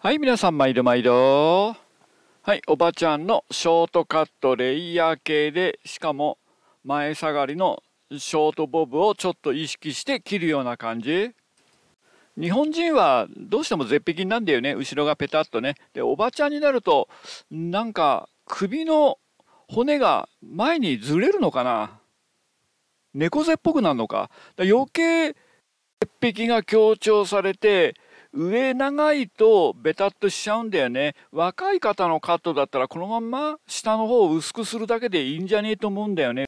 はい皆さん毎度毎度はいおばちゃんのショートカットレイヤー系でしかも前下がりのショートボブをちょっと意識して切るような感じ日本人はどうしても絶壁なんだよね後ろがペタッとねでおばちゃんになるとなんか首の骨が前にずれるのかな猫背っぽくなるのかか余計絶壁が強調されて上長いとベタっとしちゃうんだよね若い方のカットだったらこのまんま下の方を薄くするだけでいいんじゃねえと思うんだよね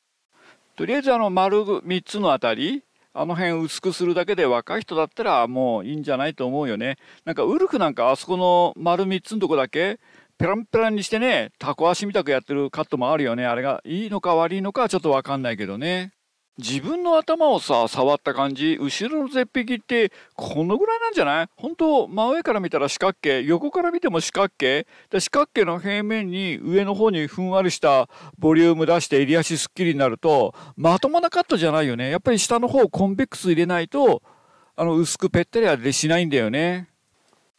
とりあえずあの丸3つのあたりあの辺薄くするだけで若い人だったらもういいんじゃないと思うよねなんかウルフなんかあそこの丸3つのとこだけペランペランにしてねタコ足みたくやってるカットもあるよねあれがいいのか悪いのかちょっと分かんないけどね自分の頭をさ触った感じ後ろの絶壁ってこのぐらいなんじゃない本当真上から見たら四角形横から見ても四角形で四角形の平面に上の方にふんわりしたボリューム出して襟足すっきりになるとまともなカットじゃないよねやっぱり下の方コンベックス入れないとあの薄くぺったりはしないんだよね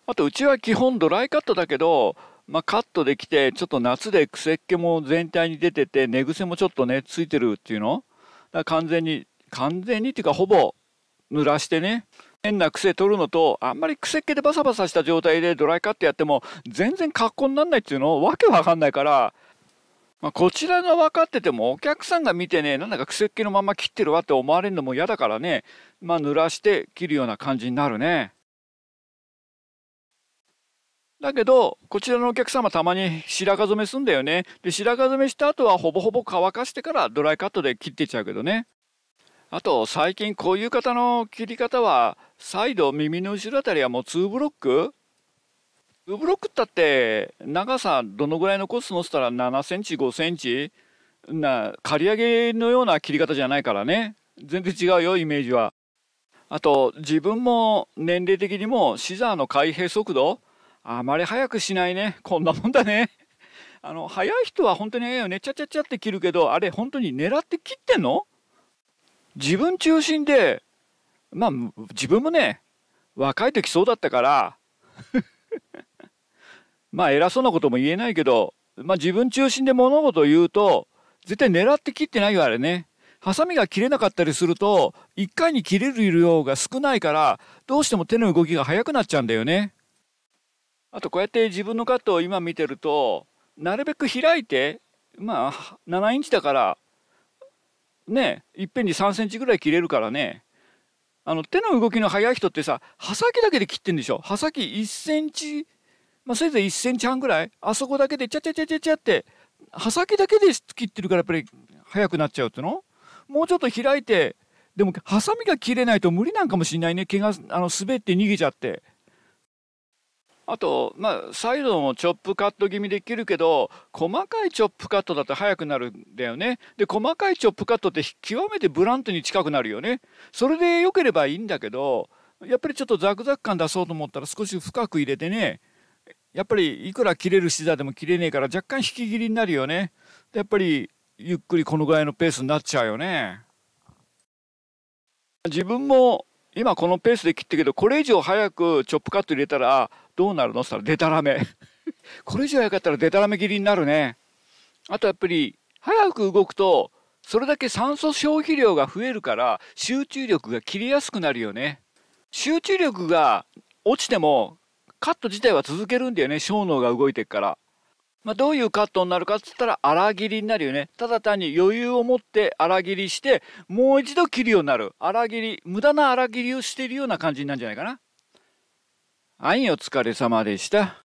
あとうちは基本ドライカットだけどまあ、カットできてちょっと夏で癖っ気も全体に出てて寝癖もちょっとねついてるっていうのだ完全に完全にっていうかほぼ濡らしてね変な癖取るのとあんまり癖っ気でバサバサした状態でドライカットやっても全然格好になんないっていうのわけわかんないから、まあ、こちらが分かっててもお客さんが見てねなんだか癖っ気のまま切ってるわって思われるのも嫌だからねまあ濡らして切るような感じになるね。だけど、こちらのお客様たまに白髪染めすんだよね。で、白髪染めした後はほぼほぼ乾かしてからドライカットで切っていっちゃうけどね。あと、最近こういう方の切り方は、サイド、耳の後ろあたりはもう2ブロック ?2 ブロックったって、長さどのぐらい残すのっつったら7センチ、5センチな、刈り上げのような切り方じゃないからね。全然違うよ、イメージは。あと、自分も年齢的にもシザーの開閉速度あまり早くしないね。こんなもんだね。あの、早い人は本当に早いよね。ちゃちゃちゃって切るけど、あれ本当に狙って切ってんの自分中心で、まあ、自分もね、若い時そうだったから、まあ偉そうなことも言えないけど、まあ自分中心で物事を言うと、絶対狙って切ってないよ、あれね。ハサミが切れなかったりすると、一回に切れる量が少ないから、どうしても手の動きが速くなっちゃうんだよね。あとこうやって自分のカットを今見てるとなるべく開いてまあ7インチだからねいっぺんに3センチぐらい切れるからねあの手の動きの速い人ってさ刃先だけで切ってんでしょ刃先1センチ、まあ、せいぜい1センチ半ぐらいあそこだけでちゃちゃちゃちゃちゃって刃先だけで切ってるからやっぱり速くなっちゃうってのもうちょっと開いてでもハサミが切れないと無理なんかもしんないね毛があの滑って逃げちゃってあと、まあ、サイドのチョップカット気味できるけど細かいチョップカットだと速くなるんだよねで細かいチョップカットって極めてブラントに近くなるよねそれで良ければいいんだけどやっぱりちょっとザクザク感出そうと思ったら少し深く入れてねやっぱりいくら切れるシザーでも切れねえから若干引き切りになるよねやっぱりゆっくりこのぐらいのペースになっちゃうよね自分も今このペースで切ってけどこれ以上早くチョップカット入れたらどうなるのって言ったら これ以上早かったらデタラメ切りになるねあとやっぱり早く動くとそれだけ酸素消費量が増えるから集中力が切りやすくなるよね集中力が落ちてもカット自体は続けるんだよね小脳が動いてからまあ、どういうカットになるかっつったら荒切りになるよねただ単に余裕を持って荒切りしてもう一度切るようになる荒切り無駄な荒切りをしているような感じになるんじゃないかなはいお疲れ様でした